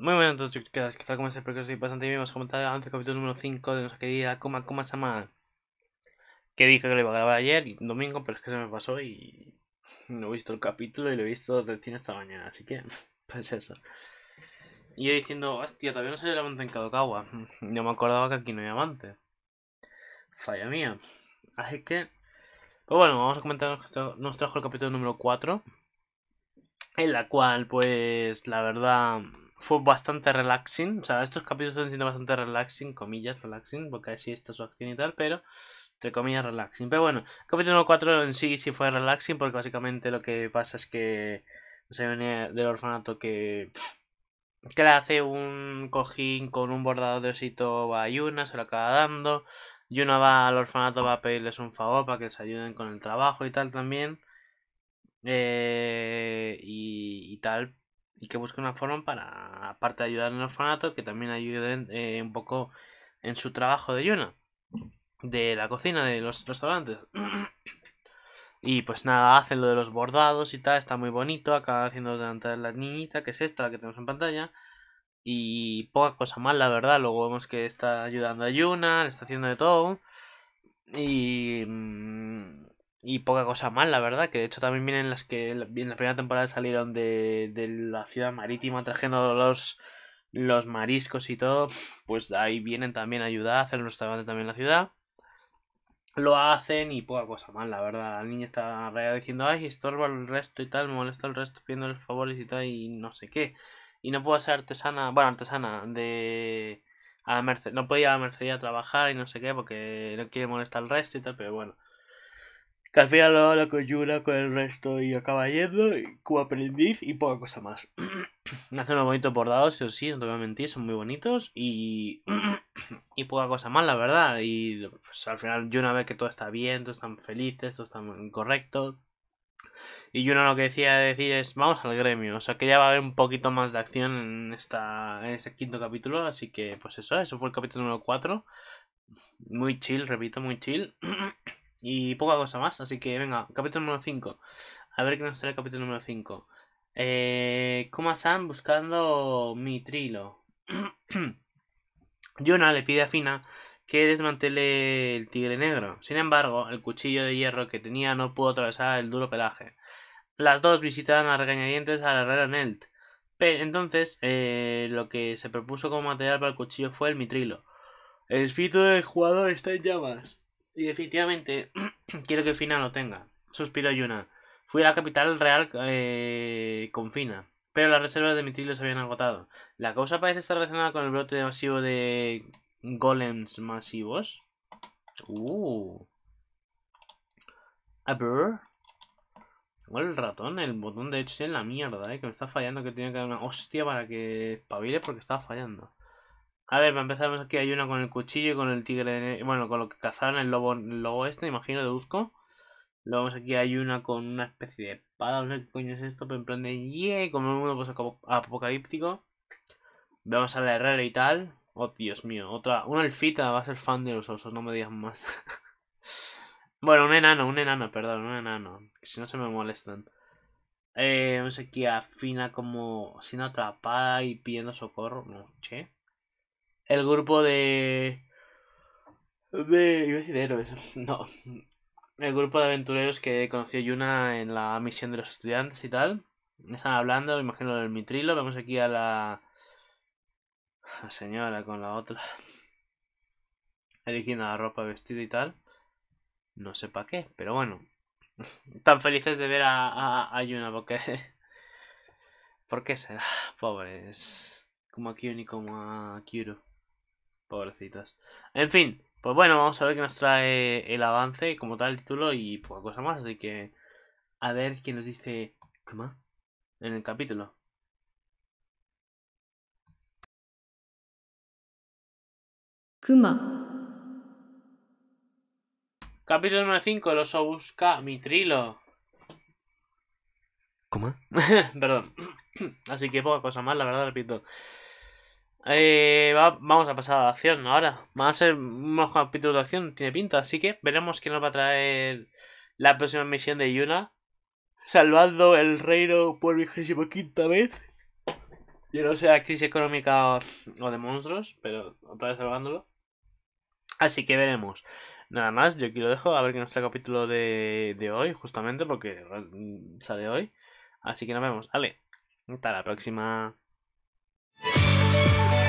Muy bueno, entonces, ¿qué tal? ¿Cómo estáis? Espero que os bastante bien. Vamos a comentar antes el capítulo número 5 de nuestra querida Coma Coma Sama. Que dije que lo iba a grabar ayer, y domingo, pero es que se me pasó y no he visto el capítulo y lo he visto recién esta mañana, así que, pues eso. Y yo diciendo, hostia, todavía no salió el avance en Kadokawa. No me acordaba que aquí no hay avance. Falla mía. Así que, pues bueno, vamos a comentar, nos trajo el capítulo número 4. En la cual, pues, la verdad fue bastante relaxing. O sea, estos capítulos están siendo bastante relaxing, comillas, relaxing, porque así está su acción y tal, pero entre comillas relaxing. Pero bueno, capítulo 4 en sí sí fue relaxing, porque básicamente lo que pasa es que se viene del orfanato que. Que le hace un cojín con un bordado de osito a Yuna, se lo acaba dando. Yuna va al orfanato, va a pedirles un favor para que les ayuden con el trabajo y tal también. Eh, y, y tal, y que busque una forma para aparte de ayudar en el orfanato, que también ayuden eh, un poco en su trabajo de Yuna, de la cocina, de los restaurantes. y pues nada, hacen lo de los bordados y tal, está muy bonito, acaba haciendo delante de la niñita, que es esta, la que tenemos en pantalla. Y poca cosa más, la verdad. Luego vemos que está ayudando a Yuna, le está haciendo de todo. Y mm, y poca cosa más, la verdad. Que de hecho también vienen las que en la primera temporada salieron de, la ciudad marítima trayendo los, los mariscos y todo. Pues ahí vienen también a ayudar a hacer un restaurante también en la ciudad. Lo hacen y poca cosa más, la verdad. el niño está diciendo, ay, estorba el resto y tal, me molesta el resto pidiéndole favores y tal, y no sé qué. Y no puedo ser artesana, bueno, artesana de. A Merced, no podía ir a la a trabajar y no sé qué, porque no quiere molestar al resto y tal, pero bueno que al final lo con Yuna, con el resto y acaba yendo y como aprendiz y poca cosa más. Hacen unos bonitos bordados, eso sí, no te voy a mentir, son muy bonitos y, y poca cosa más, la verdad. Y pues, al final Yuna ve que todo está bien, todos están felices, todos están correctos. Y Yuna lo que decía decir es vamos al gremio, o sea que ya va a haber un poquito más de acción en, esta, en este quinto capítulo, así que pues eso, eso fue el capítulo número 4. Muy chill, repito, muy chill. Y poca cosa más, así que venga, capítulo número 5. A ver qué nos trae el capítulo número 5. Eh, Kuma-san buscando mitrilo. Jonah le pide a Fina que desmantele el tigre negro. Sin embargo, el cuchillo de hierro que tenía no pudo atravesar el duro pelaje. Las dos visitan a regañadientes al herrero Nelt. Pero entonces, eh, lo que se propuso como material para el cuchillo fue el mitrilo. El espíritu del jugador está en llamas. Y definitivamente quiero que Fina lo tenga. suspiro Yuna. Fui a la capital real eh, con Fina, pero las reservas de mitiles se habían agotado. La causa parece estar relacionada con el brote masivo de golems masivos. Uh. A ah, ver. el ratón, el botón de hecho en la mierda, eh, que me está fallando, que tiene que dar una hostia para que espabile porque está fallando. A ver, para empezar, aquí hay una con el cuchillo y con el tigre. Bueno, con lo que cazaron el lobo, el lobo este, imagino, de deduzco. Luego aquí hay una con una especie de espada, no sé qué coño es esto, pero en plan de yeah, como el mundo apocalíptico. Vemos a la herrera y tal. Oh, Dios mío, otra, una elfita va a ser fan de los osos, no me digas más. bueno, un enano, un enano, perdón, un enano. si no se me molestan. Eh, aquí a Fina como siendo atrapada y pidiendo socorro. No, che el grupo de. de. no. El grupo de aventureros que conoció Yuna en la misión de los estudiantes y tal. Están hablando, imagino, del mitrilo. Vemos aquí a la. la señora con la otra. Eligiendo la ropa, vestido y tal. No sé para qué, pero bueno. Tan felices de ver a, a, Yuna porque. ¿Por qué será? Pobres. Como a y como a Kyuro. Pobrecitos. En fin, pues bueno, vamos a ver qué nos trae el avance, como tal el título y poca cosa más. Así que a ver qué nos dice ¿Cómo? en el capítulo. Capítulo número 5, el oso busca mitrilo. ¿Cómo? Perdón. Así que poca cosa más, la verdad, repito. Eh, vamos a pasar a la acción ahora. va a ser unos capítulos de acción, tiene pinta. Así que veremos qué nos va a traer la próxima misión de Yuna. Salvando el reino por vigésimo quinta vez. Yo no sea crisis económica o de monstruos, pero otra vez salvándolo. Así que veremos. Nada más, yo aquí lo dejo a ver que nos sale el capítulo de, de hoy, justamente porque sale hoy. Así que nos vemos. Vale, hasta la próxima. Thank you.